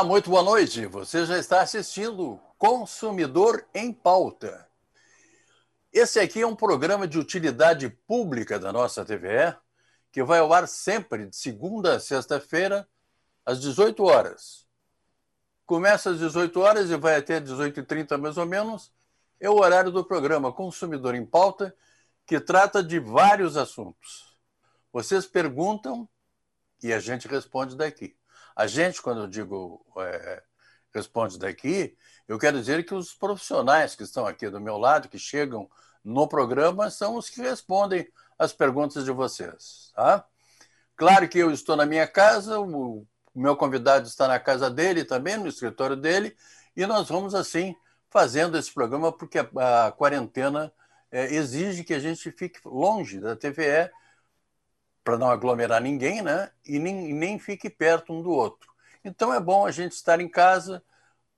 Olá, muito boa noite. Você já está assistindo Consumidor em Pauta. Esse aqui é um programa de utilidade pública da nossa TVE, que vai ao ar sempre de segunda a sexta-feira, às 18 horas. Começa às 18 horas e vai até 18h30, mais ou menos. É o horário do programa Consumidor em Pauta, que trata de vários assuntos. Vocês perguntam e a gente responde daqui. A gente, quando eu digo é, responde daqui, eu quero dizer que os profissionais que estão aqui do meu lado, que chegam no programa, são os que respondem as perguntas de vocês. Tá? Claro que eu estou na minha casa, o meu convidado está na casa dele também, no escritório dele, e nós vamos assim fazendo esse programa, porque a, a quarentena é, exige que a gente fique longe da TVE para não aglomerar ninguém, né? E nem, nem fique perto um do outro. Então é bom a gente estar em casa,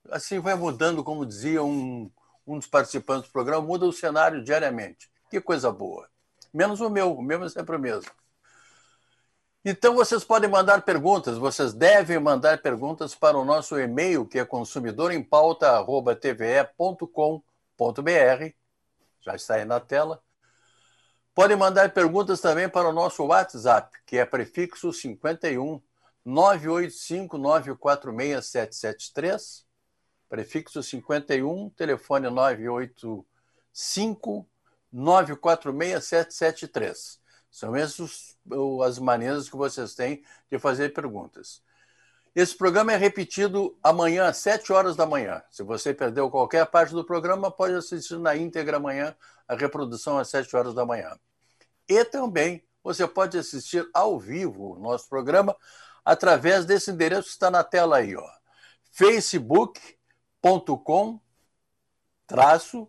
assim vai mudando, como dizia um, um dos participantes do programa, muda o cenário diariamente. Que coisa boa. Menos o meu, o meu é sempre o mesmo. Então vocês podem mandar perguntas, vocês devem mandar perguntas para o nosso e-mail, que é consumidorempauta.tve.com.br. Já está aí na tela. Podem mandar perguntas também para o nosso WhatsApp, que é prefixo 51 985 946 773, prefixo 51, telefone 985 946 773. São essas as maneiras que vocês têm de fazer perguntas. Esse programa é repetido amanhã às 7 horas da manhã. Se você perdeu qualquer parte do programa, pode assistir na íntegra amanhã, a reprodução às 7 horas da manhã. E também você pode assistir ao vivo o nosso programa através desse endereço que está na tela aí, ó. facebook.com traço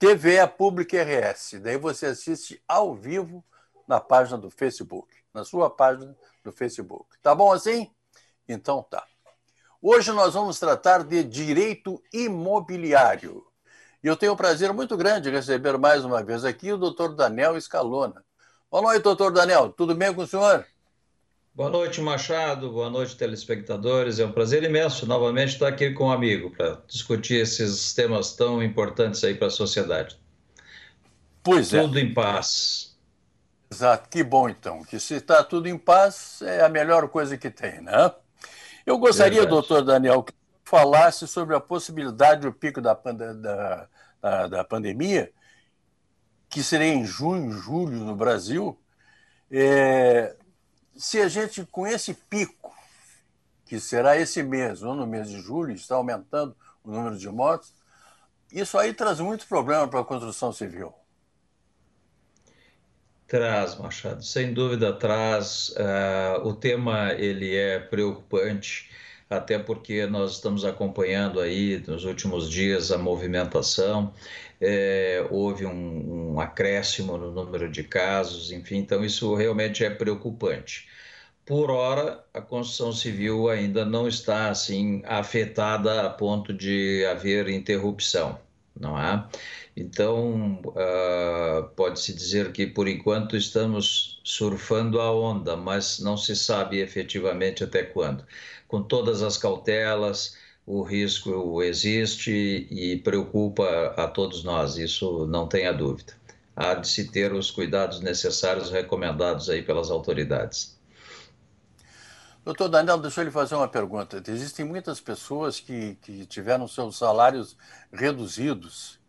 TVA Pública RS. Daí você assiste ao vivo na página do Facebook, na sua página do Facebook. Tá bom assim? Então tá. Hoje nós vamos tratar de direito imobiliário. E eu tenho o um prazer muito grande de receber mais uma vez aqui o doutor Daniel Escalona. Boa noite, doutor Daniel. Tudo bem com o senhor? Boa noite, Machado. Boa noite, telespectadores. É um prazer imenso novamente estar aqui com um amigo para discutir esses temas tão importantes aí para a sociedade. Pois é. Tudo em paz. Exato. Que bom, então. Que se está tudo em paz, é a melhor coisa que tem, né? Eu gostaria, Verdade. doutor Daniel, que falasse sobre a possibilidade do pico da, da, da, da pandemia, que seria em junho, julho no Brasil, é, se a gente, com esse pico, que será esse mês, ou no mês de julho, está aumentando o número de mortes, isso aí traz muito problema para a construção civil. Traz, Machado, sem dúvida traz. Uh, o tema ele é preocupante, até porque nós estamos acompanhando aí nos últimos dias a movimentação. É, houve um, um acréscimo no número de casos, enfim, então isso realmente é preocupante. Por hora, a construção civil ainda não está assim afetada a ponto de haver interrupção, não é? Então, uh, pode-se dizer que por enquanto estamos surfando a onda, mas não se sabe efetivamente até quando. Com todas as cautelas, o risco existe e preocupa a todos nós, isso não tenha dúvida. Há de se ter os cuidados necessários recomendados aí pelas autoridades. Doutor Daniel, deixa eu lhe fazer uma pergunta. Existem muitas pessoas que, que tiveram seus salários reduzidos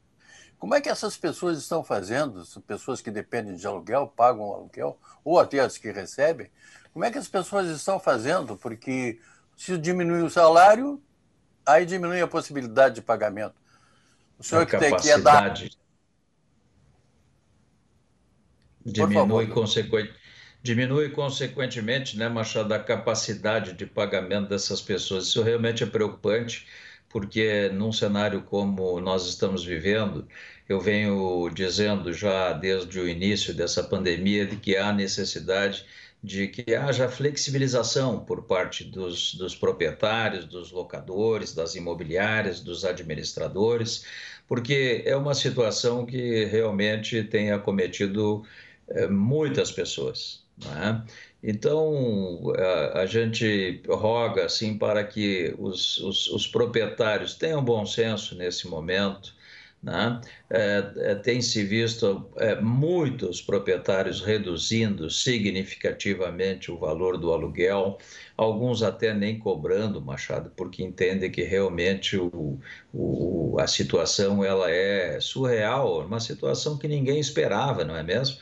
como é que essas pessoas estão fazendo? Pessoas que dependem de aluguel, pagam aluguel, ou até as que recebem. Como é que as pessoas estão fazendo? Porque se diminui o salário, aí diminui a possibilidade de pagamento. O senhor a que tem que é dar. Diminui, consequent... diminui consequentemente, né, Machado, a capacidade de pagamento dessas pessoas. Isso realmente é preocupante, porque num cenário como nós estamos vivendo, eu venho dizendo já desde o início dessa pandemia de que há necessidade de que haja flexibilização por parte dos, dos, proprietários, dos locadores, das imobiliárias, dos administradores, porque é uma situação que realmente tem acometido é, muitas pessoas. Né? Então, a, a, gente roga assim, para que os, os, os proprietários tenham bom senso nesse momento né? É, é tem se visto é, muitos proprietários reduzindo significativamente o valor do aluguel, alguns até nem cobrando, Machado, porque entendem que realmente o, o, a situação ela é surreal, uma situação que ninguém esperava, não é mesmo?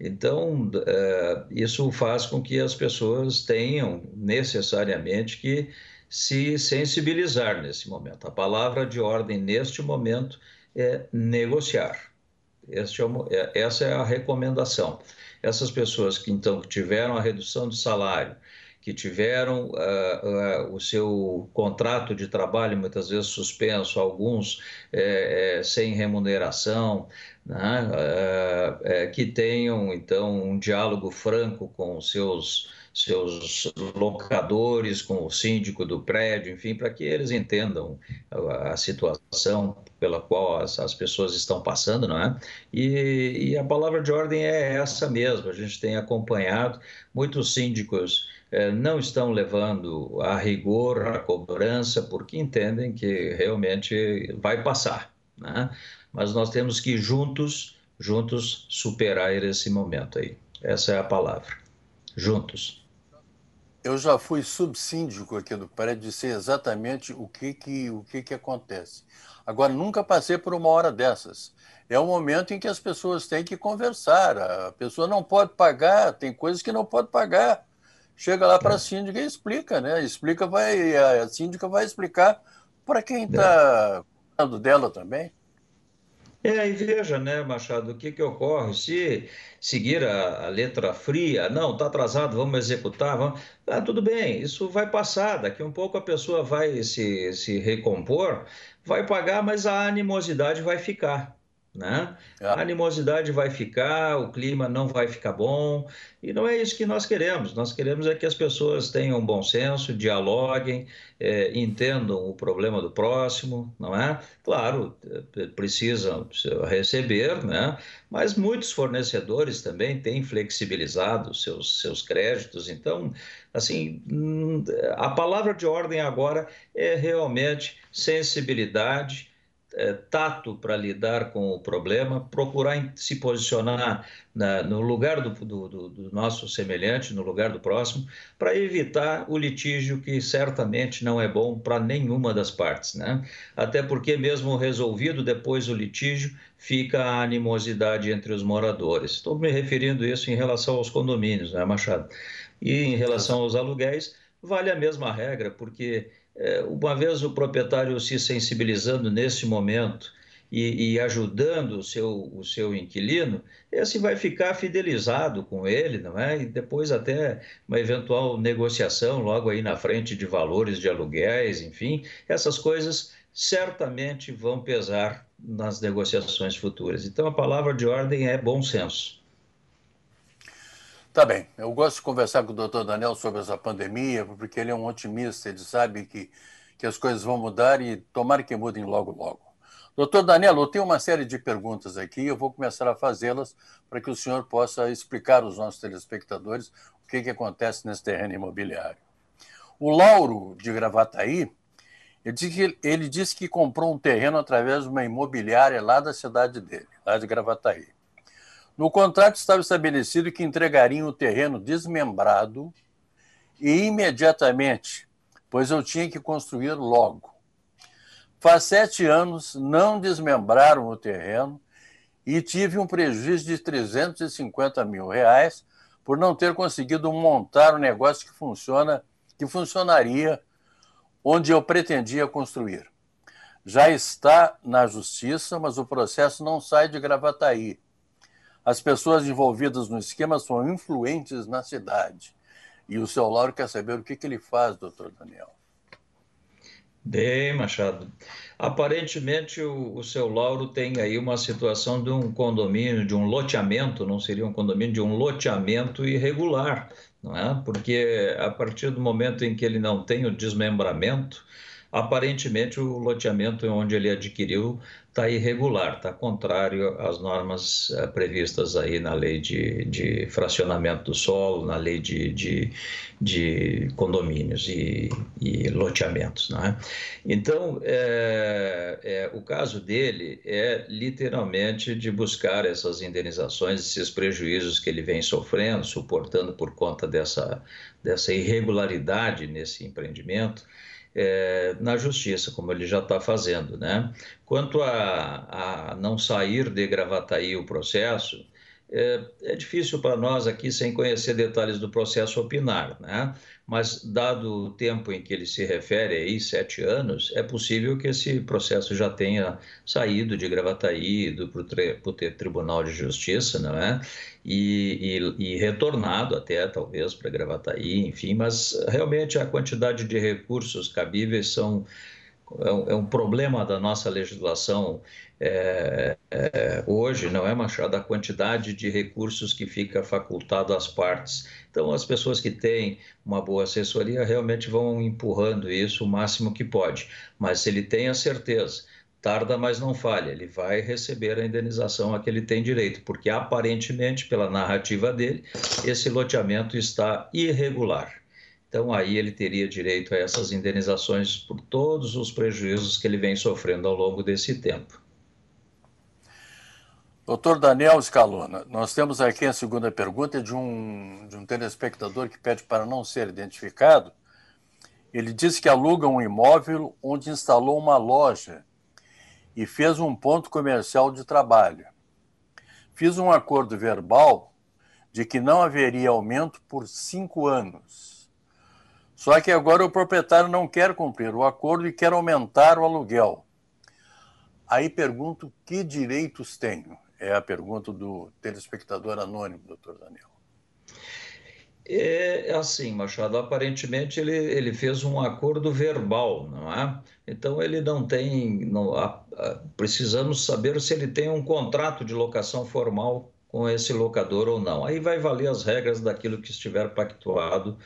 Então, é, isso faz com que as pessoas tenham necessariamente que se sensibilizar nesse momento. A palavra de ordem neste momento é negociar. É, é, essa é a recomendação. Essas pessoas que então tiveram a redução de salário, que tiveram uh, uh, o seu contrato de trabalho muitas vezes suspenso, alguns é, é, sem remuneração, né? Ah, que tenham então um diálogo franco com os seus seus locadores, com o síndico do prédio, enfim, para que eles entendam a, situação pela qual as, as, pessoas estão passando, não é? E, e, a palavra de ordem é essa mesmo. A gente tem acompanhado muitos síndicos eh, não estão levando a rigor a cobrança porque entendem que realmente vai passar, né? Mas nós temos que juntos, juntos superar esse momento aí. Essa é a palavra juntos. Eu já fui subsíndico aqui do prédio e sei exatamente o que que, o que que acontece. Agora, nunca passei por uma hora dessas. É um momento em que as pessoas têm que conversar. A pessoa não pode pagar, tem coisas que não pode pagar. Chega lá para a síndica e explica, né? Explica, vai, a síndica vai explicar para quem está é. Tá dela também. É, e veja, né, Machado, o que, que ocorre? Se seguir a, a letra fria, não, está atrasado, vamos executar, vamos... Ah, tudo bem, isso vai passar, daqui um pouco a pessoa vai se, se recompor, vai pagar, mas a animosidade vai ficar. Né? É. A animosidade vai ficar, o clima não vai ficar bom, e não é isso que nós queremos. Nós queremos é que as pessoas tenham bom senso, dialoguem, é, entendam o problema do próximo, não é? Claro, é, precisam receber, né? mas muitos fornecedores também têm flexibilizado seus, seus créditos, então assim, a palavra de ordem agora é realmente sensibilidade é, tato para lidar com o problema, procurar se posicionar na, no lugar do, do, do, nosso semelhante, no lugar do próximo, para evitar o litígio que certamente não é bom para nenhuma das partes. Né? Até porque, mesmo resolvido depois o litígio, fica a animosidade entre os moradores. Estou me referindo isso em relação aos condomínios, né, Machado? E em relação aos aluguéis, vale a mesma regra, porque é, uma vez o proprietário se sensibilizando nesse momento e, e, ajudando o seu, o seu inquilino, esse vai ficar fidelizado com ele, não é? E depois até uma eventual negociação logo aí na frente de valores de aluguéis, enfim, essas coisas certamente vão pesar nas negociações futuras. Então a palavra de ordem é bom senso. Tá bem. Eu gosto de conversar com o doutor Daniel sobre essa pandemia, porque ele é um otimista, ele sabe que, que as coisas vão mudar e tomara que mudem logo, logo. Doutor Daniel, eu tenho uma série de perguntas aqui, eu vou começar a fazê-las para que o senhor possa explicar aos nossos telespectadores o que, que acontece nesse terreno imobiliário. O Lauro, de Gravataí, ele disse, que, ele disse que comprou um terreno através de uma imobiliária lá da cidade dele, lá de Gravataí. No contrato estava estabelecido que entregariam o terreno desmembrado e imediatamente, pois eu tinha que construir logo. Faz sete anos não desmembraram o terreno e tive um prejuízo de 350 mil reais por não ter conseguido montar o um negócio que funciona, que funcionaria onde eu pretendia construir. Já está na justiça, mas o processo não sai de Gravataí. As pessoas envolvidas no esquema são influentes na cidade. E o seu Lauro quer saber o que, que ele faz, doutor Daniel. Bem, Machado. Aparentemente, o, o, seu Lauro tem aí uma situação de um condomínio, de um loteamento, não seria um condomínio, de um loteamento irregular, não é? Porque a partir do momento em que ele não tem o desmembramento, aparentemente o loteamento onde ele adquiriu está irregular, está contrário às normas eh, previstas aí na lei de, de fracionamento do solo, na lei de, de, de condomínios e, e loteamentos. Né? Então, é, é, o caso dele é literalmente de buscar essas indenizações, esses prejuízos que ele vem sofrendo, suportando por conta dessa, dessa irregularidade nesse empreendimento é, na justiça, como ele já está fazendo. Né? Quanto a, a não sair de Gravataí o processo, é, é, difícil para nós aqui, sem conhecer detalhes do processo, opinar, né? mas dado o tempo em que ele se refere, aí, sete anos, é possível que esse processo já tenha saído de Gravataí, ido para o Tribunal de Justiça, não é? E, e, e retornado até, talvez, para Gravataí, enfim, mas realmente a quantidade de recursos cabíveis são é, é um, problema da nossa legislação é, é, hoje, não é, Machado? A quantidade de recursos que fica facultado às partes. Então, as pessoas que têm uma boa assessoria realmente vão empurrando isso o máximo que pode. Mas se ele tem a certeza, tarda, mas não falha, ele vai receber a indenização a que ele tem direito, porque aparentemente, pela narrativa dele, esse loteamento está irregular. Então, aí ele teria direito a essas indenizações por todos os prejuízos que ele vem sofrendo ao longo desse tempo. Doutor Daniel Scalona, nós temos aqui a segunda pergunta de um, de um telespectador que pede para não ser identificado. Ele disse que aluga um imóvel onde instalou uma loja e fez um ponto comercial de trabalho. Fiz um acordo verbal de que não haveria aumento por cinco anos só que agora o proprietário não quer cumprir o acordo e quer aumentar o aluguel. Aí pergunto que direitos tenho? É a pergunta do telespectador anônimo, doutor Daniel. É, é assim, Machado, aparentemente ele, ele fez um acordo verbal, não é? Então ele não tem. Não, a, a, precisamos saber se ele tem um contrato de locação formal com esse locador ou não. Aí vai valer as regras daquilo que estiver pactuado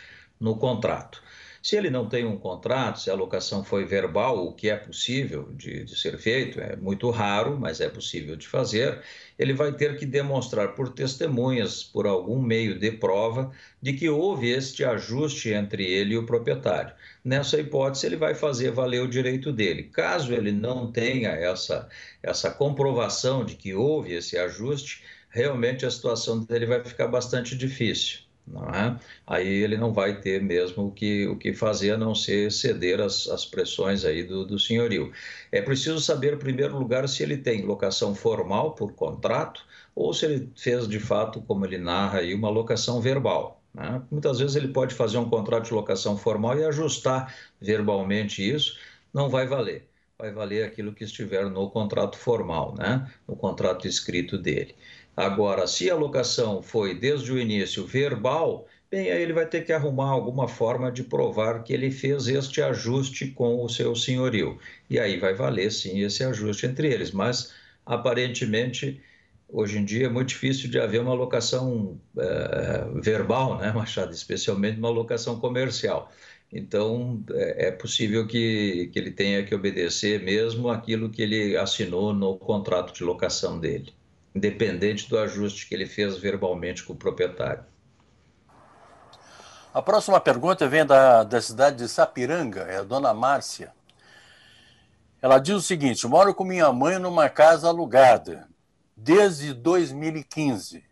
no contrato. Se ele não tem um contrato, se a locação foi verbal, o que é possível de, de, ser feito, é muito raro, mas é possível de fazer, ele vai ter que demonstrar por testemunhas, por algum meio de prova, de que houve este ajuste entre ele e o proprietário. Nessa hipótese, ele vai fazer valer o direito dele. Caso ele não tenha essa, essa comprovação de que houve esse ajuste, realmente a situação dele vai ficar bastante difícil. É? Aí ele não vai ter mesmo o que, o que fazer a não ser ceder as as pressões aí do, do senhorio. É preciso saber, em primeiro lugar, se ele tem locação formal por contrato ou se ele fez de fato, como ele narra aí, uma locação verbal. Né? Muitas vezes ele pode fazer um contrato de locação formal e ajustar verbalmente isso, não vai valer vai valer aquilo que estiver no contrato formal, né? no contrato escrito dele. Agora, se a locação foi desde o início verbal, bem, aí ele vai ter que arrumar alguma forma de provar que ele fez este ajuste com o seu senhorio. E aí vai valer sim esse ajuste entre eles, mas aparentemente hoje em dia é muito difícil de haver uma locação é, verbal, né, Machado? Especialmente uma locação comercial. Então, é, é possível que, que ele tenha que obedecer mesmo aquilo que ele assinou no contrato de locação dele, independente do ajuste que ele fez verbalmente com o proprietário. A próxima pergunta vem da, da cidade de Sapiranga, é a dona Márcia. Ela diz o seguinte: moro com minha mãe numa casa alugada desde 2015,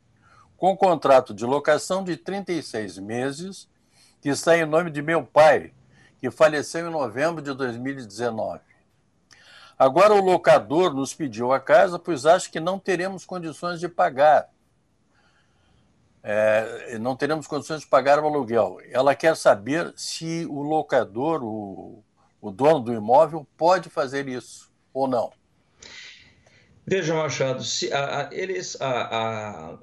com contrato de locação de 36 meses que está em nome de meu pai, que faleceu em novembro de 2019. Agora o locador nos pediu a casa, pois acha que não teremos condições de pagar. É, não teremos condições de pagar o aluguel. Ela quer saber se o locador, o, o dono do imóvel, pode fazer isso ou não. Veja, Machado, se, a, a, eles, a,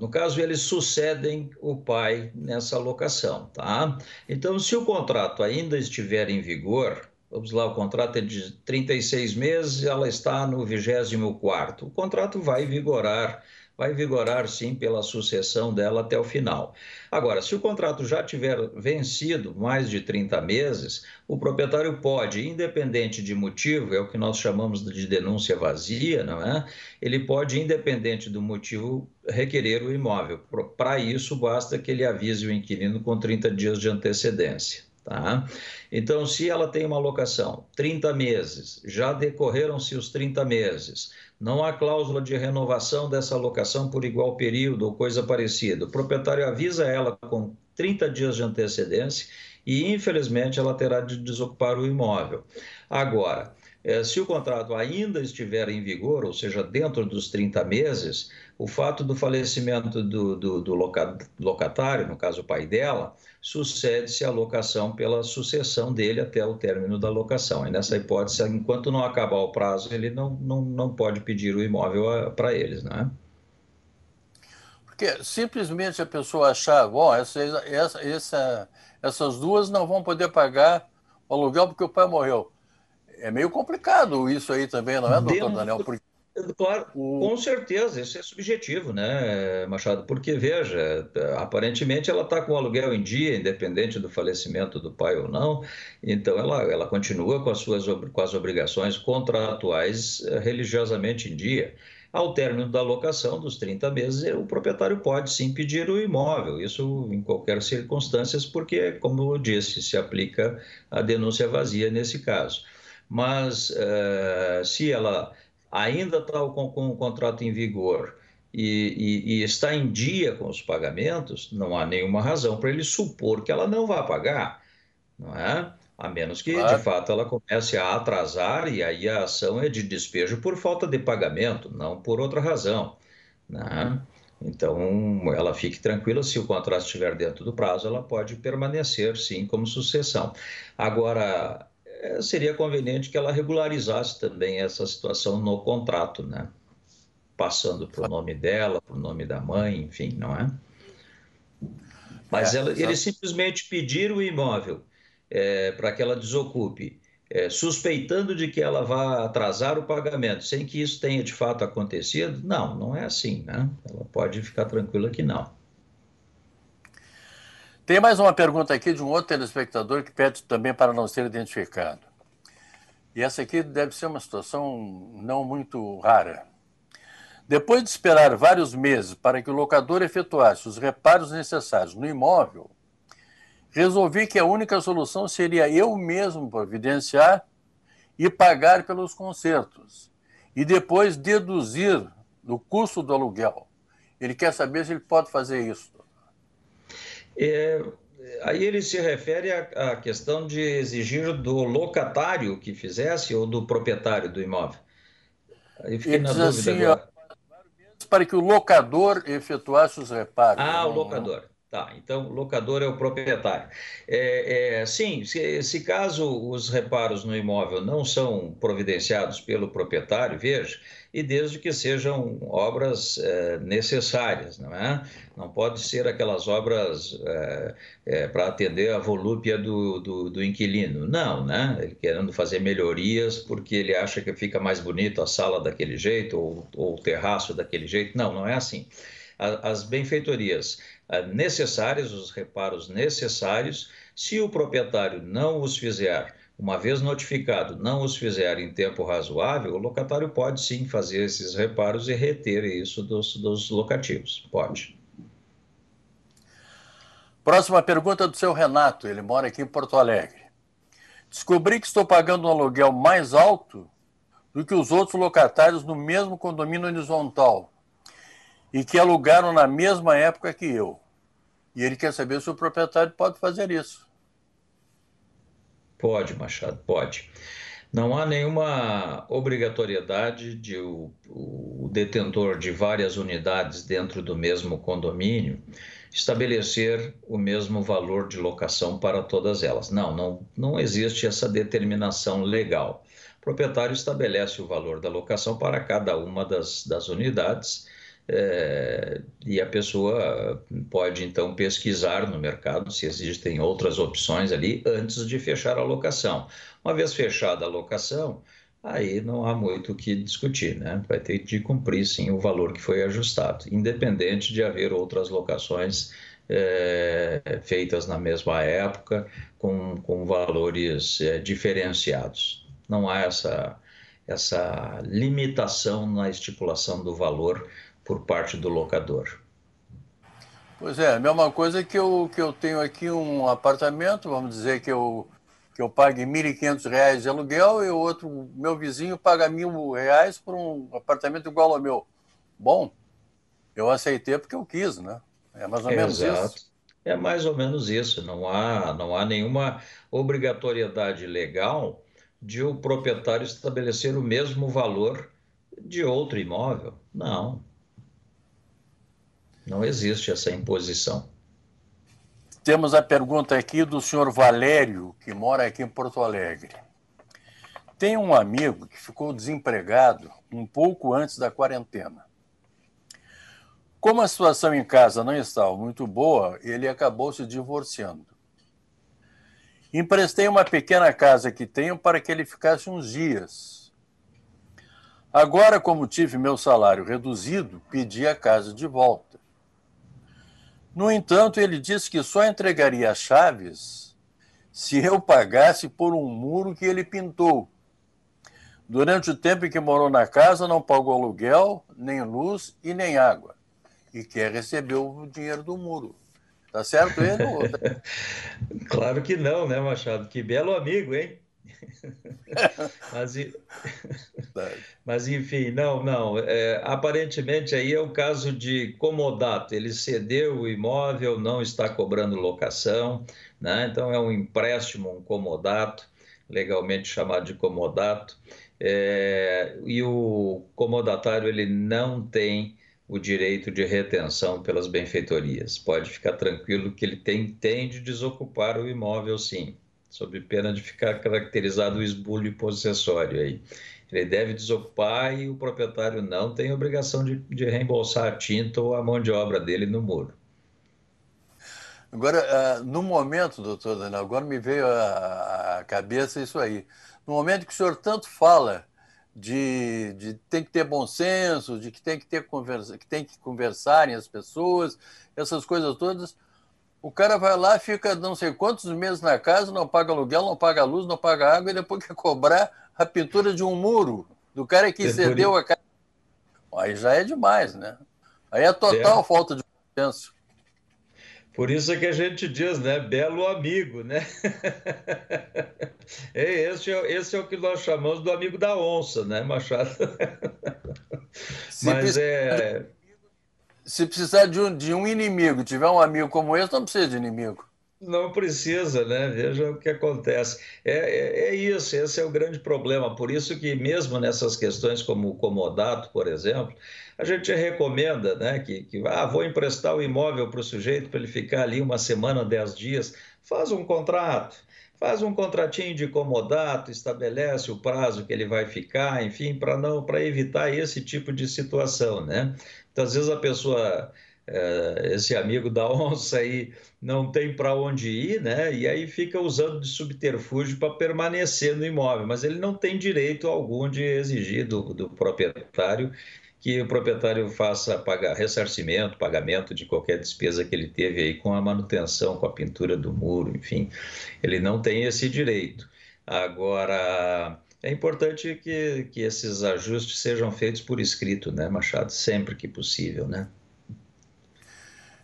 no caso, eles sucedem o pai nessa locação, tá? Então, se o contrato ainda estiver em vigor, vamos lá, o contrato é de 36 meses, ela está no 24 O contrato vai vigorar vai vigorar sim pela sucessão dela até o final. Agora, se o contrato já tiver vencido mais de 30 meses, o proprietário pode, independente de motivo, é o que nós chamamos de denúncia vazia, não é? Ele pode, independente do motivo, requerer o imóvel. Para isso, basta que ele avise o inquilino com 30 dias de antecedência. Tá? Então, se ela tem uma locação 30 meses, já decorreram-se os 30 meses, não há cláusula de renovação dessa locação por igual período ou coisa parecida. O proprietário avisa ela com 30 dias de antecedência e, infelizmente, ela terá de desocupar o imóvel. Agora, eh, se o contrato ainda estiver em vigor, ou seja, dentro dos 30 meses, o fato do falecimento do, do, do locatário, no caso o pai dela, sucede-se a locação pela sucessão dele até o término da locação. E nessa hipótese, enquanto não acabar o prazo, ele não, não, não pode pedir o imóvel ah, para eles, né? Porque simplesmente a pessoa achar, bom, essa, essa, essa, essas duas não vão poder pagar o aluguel porque o pai morreu. É meio complicado isso aí também, não é, doutor Dentro... Daniel? Porque Claro, o... com certeza, isso é subjetivo, né, Machado? Porque, veja, aparentemente ela está com o aluguel em dia, independente do falecimento do pai ou não, então ela, ela continua com as suas com as obrigações contratuais eh, religiosamente em dia. Ao término da locação dos 30 meses, o proprietário pode sim pedir o imóvel, isso em qualquer circunstância, porque, como eu disse, se aplica a denúncia vazia nesse caso. Mas uh, se ela ainda está com, com o contrato em vigor e, e, e está em dia com os pagamentos, não há nenhuma razão para ele supor que ela não vá pagar, não é? A menos que, claro. de fato, ela comece a atrasar e aí a ação é de despejo por falta de pagamento, não por outra razão. Né? Então, ela fique tranquila, se o contrato estiver dentro do prazo, ela pode permanecer, sim, como sucessão. Agora, é, seria conveniente que ela regularizasse também essa situação no contrato, né? Passando para o nome dela, para o nome da mãe, enfim, não é? Mas é, eles simplesmente pediram o imóvel é, para que ela desocupe, é, suspeitando de que ela vá atrasar o pagamento, sem que isso tenha de fato acontecido. Não, não é assim, né? Ela pode ficar tranquila que não. Tem mais uma pergunta aqui de um outro telespectador que pede também para não ser identificado. E essa aqui deve ser uma situação não muito rara. Depois de esperar vários meses para que o locador efetuasse os reparos necessários no imóvel, resolvi que a única solução seria eu mesmo providenciar e pagar pelos consertos e depois deduzir do custo do aluguel. Ele quer saber se ele pode fazer isso. É, aí ele se refere à, à questão de exigir do locatário que fizesse ou do proprietário do imóvel. Aí fiquei ele na dúvida assim, agora. Para que o locador efetuasse os reparos. Ah, não, o locador. Não. Tá, então locador é o proprietário. É, é, sim, se, se, caso os reparos no imóvel não são providenciados pelo proprietário, veja, e desde que sejam obras é, necessárias, não é? Não pode ser aquelas obras é, é, para atender a volúpia do, do, do, inquilino. Não, né? Ele querendo fazer melhorias porque ele acha que fica mais bonito a sala daquele jeito ou, ou o terraço daquele jeito. Não, não é assim. as benfeitorias ah, necessárias, os reparos necessários. Se o proprietário não os fizer, uma vez notificado, não os fizer em tempo razoável, o locatário pode sim fazer esses reparos e reter isso dos, dos locativos. Pode. Próxima pergunta do seu Renato, ele mora aqui em Porto Alegre. Descobri que estou pagando um aluguel mais alto do que os outros locatários no mesmo condomínio horizontal e que alugaram na mesma época que eu. E ele quer saber se o proprietário pode fazer isso. Pode, Machado, pode. Não há nenhuma obrigatoriedade de o, o detentor de várias unidades dentro do mesmo condomínio estabelecer o mesmo valor de locação para todas elas. Não, não, não existe essa determinação legal. O proprietário estabelece o valor da locação para cada uma das, das unidades é, e a pessoa pode então pesquisar no mercado se existem outras opções ali antes de fechar a locação. Uma vez fechada a locação, aí não há muito o que discutir, né? Vai ter de cumprir sim o valor que foi ajustado, independente de haver outras locações é, feitas na mesma época com, com valores é, diferenciados. Não há essa, essa limitação na estipulação do valor por parte do locador. Pois é, a mesma coisa que eu, que eu tenho aqui um apartamento, vamos dizer que eu, que eu pague R$ 1.500 de aluguel e o outro, meu vizinho, paga R$ 1.000 por um apartamento igual ao meu. Bom, eu aceitei porque eu quis, né? É mais ou é menos exato. isso. É mais ou menos isso. Não há, não há nenhuma obrigatoriedade legal de o proprietário estabelecer o mesmo valor de outro imóvel. Não, não existe essa imposição. Temos a pergunta aqui do senhor Valério, que mora aqui em Porto Alegre. Tem um amigo que ficou desempregado um pouco antes da quarentena. Como a situação em casa não estava muito boa, ele acabou se divorciando. Emprestei uma pequena casa que tenho para que ele ficasse uns dias. Agora, como tive meu salário reduzido, pedi a casa de volta. No entanto, ele disse que só entregaria as chaves se eu pagasse por um muro que ele pintou. Durante o tempo em que morou na casa, não pagou aluguel, nem luz e nem água. E quer receber o dinheiro do muro. Tá certo ele? claro que não, né, Machado? Que belo amigo, hein? mas, mas, enfim, não, não. É, aparentemente aí é o caso de comodato. Ele cedeu o imóvel, não está cobrando locação, né? então é um empréstimo, um comodato, legalmente chamado de comodato. É, e o comodatário ele não tem o direito de retenção pelas benfeitorias. Pode ficar tranquilo que ele tem, tem de desocupar o imóvel, sim sob pena de ficar caracterizado o esbulho possessório aí. Ele deve desocupar e o proprietário não tem obrigação de, de reembolsar a tinta ou a mão de obra dele no muro. Agora, ah, no momento, doutor Daniel, agora me veio à cabeça isso aí. No momento que o senhor tanto fala de, de tem que ter bom senso, de que tem que ter conversa, que tem que conversarem as pessoas, essas coisas todas, o cara vai lá, fica não sei quantos meses na casa, não paga aluguel, não paga luz, não paga água, e depois quer cobrar a pintura de um muro do cara que cedeu a casa. Aí já é demais, né? Aí é total é. falta de consenso. Por isso é que a gente diz, né? Belo amigo, né? É, esse, é, esse é o que nós chamamos do amigo da onça, né, Machado? Mas é se precisar de um, de um inimigo, tiver um amigo como esse, não precisa de inimigo. Não precisa, né? Veja o que acontece. É, é, é, isso, esse é o grande problema. Por isso que mesmo nessas questões como o comodato, por exemplo, a gente recomenda né, que, que ah, vou emprestar o imóvel para o sujeito para ele ficar ali uma semana, dez dias. Faz um contrato, faz um contratinho de comodato, estabelece o prazo que ele vai ficar, enfim, para não para evitar esse tipo de situação, né? Então, às vezes a pessoa é, esse amigo da onça aí não tem para onde ir, né? E aí fica usando de subterfúgio para permanecer no imóvel, mas ele não tem direito algum de exigir do, do proprietário que o proprietário faça pagar ressarcimento, pagamento de qualquer despesa que ele teve aí com a manutenção, com a pintura do muro, enfim, ele não tem esse direito. Agora, é importante que, que esses ajustes sejam feitos por escrito, né, Machado? Sempre que possível, né?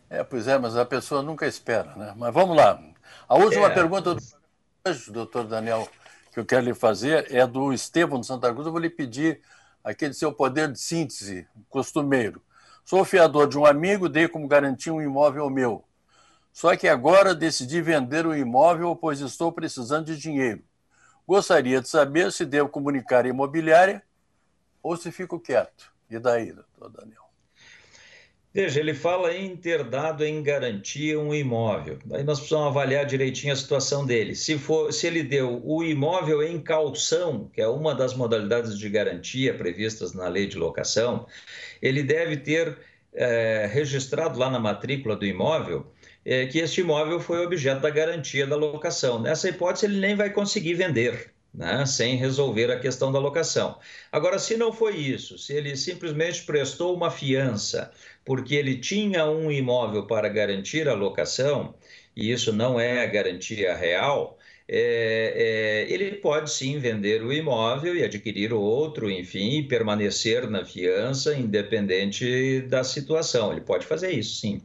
É, pois é, mas a pessoa nunca espera, né? Mas vamos lá. A última é... pergunta do doutor Daniel, que eu quero lhe fazer é do Estevão de Santa Cruz. Eu vou lhe pedir aquele seu poder de síntese costumeiro. Sou fiador de um amigo, dei como garantia um imóvel meu. Só que agora decidi vender o imóvel, pois estou precisando de dinheiro. Gostaria de saber se devo comunicar a imobiliária ou se fico quieto. E daí, doutor Daniel? Veja, ele fala em ter dado em garantia um imóvel. Aí nós precisamos avaliar direitinho a situação dele. Se, for, se ele deu o imóvel em calção, que é uma das modalidades de garantia previstas na lei de locação, ele deve ter é, registrado lá na matrícula do imóvel é, que este imóvel foi objeto da garantia da locação. Nessa hipótese, ele nem vai conseguir vender. Né, sem resolver a questão da locação. Agora, se não foi isso, se ele simplesmente prestou uma fiança porque ele tinha um imóvel para garantir a locação, e isso não é a garantia real, é, é, ele pode sim vender o imóvel e adquirir outro, enfim, e permanecer na fiança, independente da situação. Ele pode fazer isso, sim.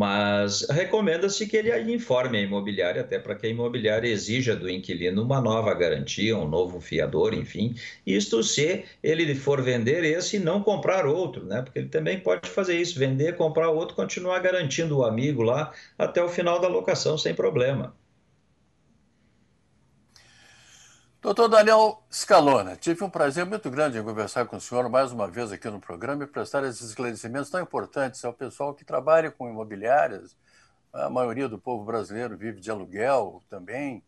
Mas recomenda-se que ele informe a imobiliária, até para que a imobiliária exija do inquilino uma nova garantia, um novo fiador, enfim. Isto se ele for vender esse e não comprar outro, né? Porque ele também pode fazer isso, vender, comprar outro, continuar garantindo o amigo lá até o final da locação sem problema. Doutor Daniel Scalona, tive um prazer muito grande em conversar com o senhor mais uma vez aqui no programa e prestar esses esclarecimentos tão importantes ao pessoal que trabalha com imobiliárias. A maioria do povo brasileiro vive de aluguel também.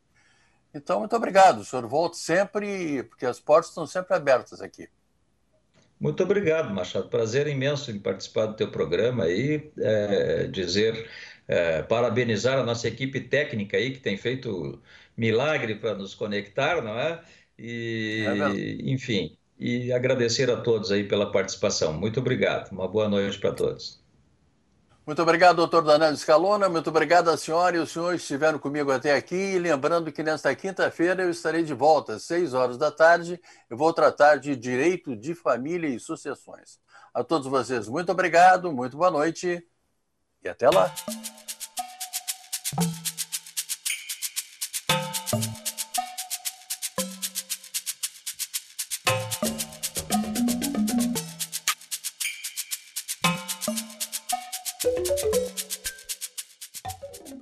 Então, muito obrigado, o senhor. volta sempre, porque as portas estão sempre abertas aqui. Muito obrigado, Machado. Prazer imenso em participar do teu programa e é, dizer, é, parabenizar a nossa equipe técnica aí, que tem feito milagre para nos conectar, não é? E, é enfim, e agradecer a todos aí pela participação. Muito obrigado. Uma boa noite para todos. Muito obrigado, doutor Danilo Scalona. Muito obrigado à senhora e os senhores que estiveram comigo até aqui. E lembrando que nesta quinta-feira eu estarei de volta, às seis horas da tarde. Eu vou tratar de direito de família e sucessões. A todos vocês, muito obrigado, muito boa noite e até lá.